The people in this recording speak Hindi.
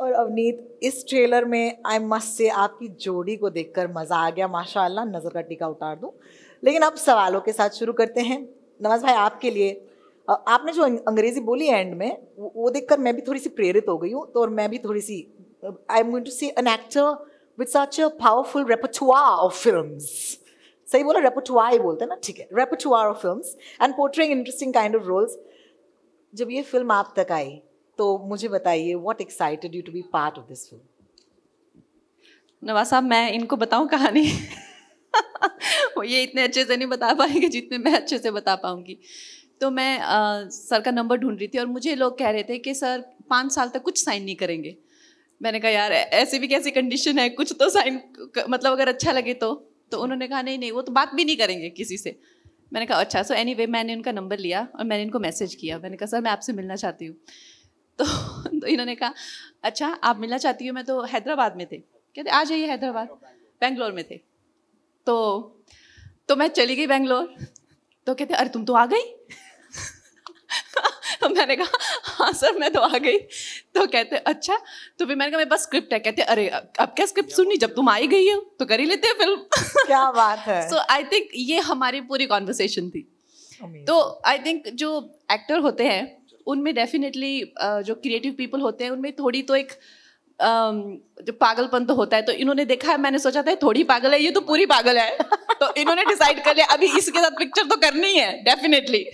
और अवनीत इस ट्रेलर में आई मस्ट से आपकी जोड़ी को देखकर मज़ा आ गया माशाल्लाह नज़र का टीका उतार दूं लेकिन अब सवालों के साथ शुरू करते हैं नवाज भाई आपके लिए आपने जो अंग्रेज़ी बोली एंड में वो देख मैं भी थोड़ी सी प्रेरित हो गई हूँ तो और मैं भी थोड़ी सी I am going to see an actor with such a powerful repertoire of film सही बोला रेपोटुआ ही बोलते हैं ना ठीक है repertoire of film and portraying interesting kind of roles जब ये फिल्म आप तक आई तो मुझे बताइए what excited you to be part of this film Nawaz साहब मैं इनको बताऊं कहानी ये इतने अच्छे से नहीं बता पाएंगे जितने मैं अच्छे से बता पाऊंगी तो मैं आ, सर का नंबर ढूंढ रही थी और मुझे लोग कह रहे थे कि सर पाँच साल तक कुछ साइन नहीं करेंगे मैंने कहा यार ऐसी भी कैसी कंडीशन है कुछ तो साइन मतलब अगर अच्छा लगे तो तो उन्होंने कहा नहीं नहीं वो तो बात भी नहीं करेंगे किसी से मैंने कहा अच्छा सो एनी anyway, मैंने उनका नंबर लिया और मैंने इनको मैसेज किया मैंने कहा सर मैं आपसे मिलना चाहती हूँ तो तो इन्होंने कहा अच्छा आप मिलना चाहती हो मैं तो हैदराबाद में थे कहते आ जाइए हैदराबाद बेंगलोर में थे तो तो मैं चली गई बेंगलोर तो कहते अरे तुम तो आ गई तो मैंने कहा हाँ सर मैं तो आ गई तो कहते अच्छा तो फिर मैंने कहा मेरे पास स्क्रिप्ट है कहते अरे अब क्या स्क्रिप्ट सुननी जब तुम आई गई हो तो कर ही लेते हैं फिल्म क्या बात है सो आई थिंक ये हमारी पूरी कॉन्वर्सेशन थी तो आई थिंक जो एक्टर होते हैं उनमें डेफिनेटली जो क्रिएटिव पीपल होते हैं उनमें थोड़ी तो एक जो पागलपन तो होता है तो इन्होंने देखा है मैंने सोचा था थोड़ी पागल है ये तो पूरी पागल है तो इन्होंने डिसाइड कर लिया अभी इसके साथ पिक्चर तो करनी है डेफिनेटली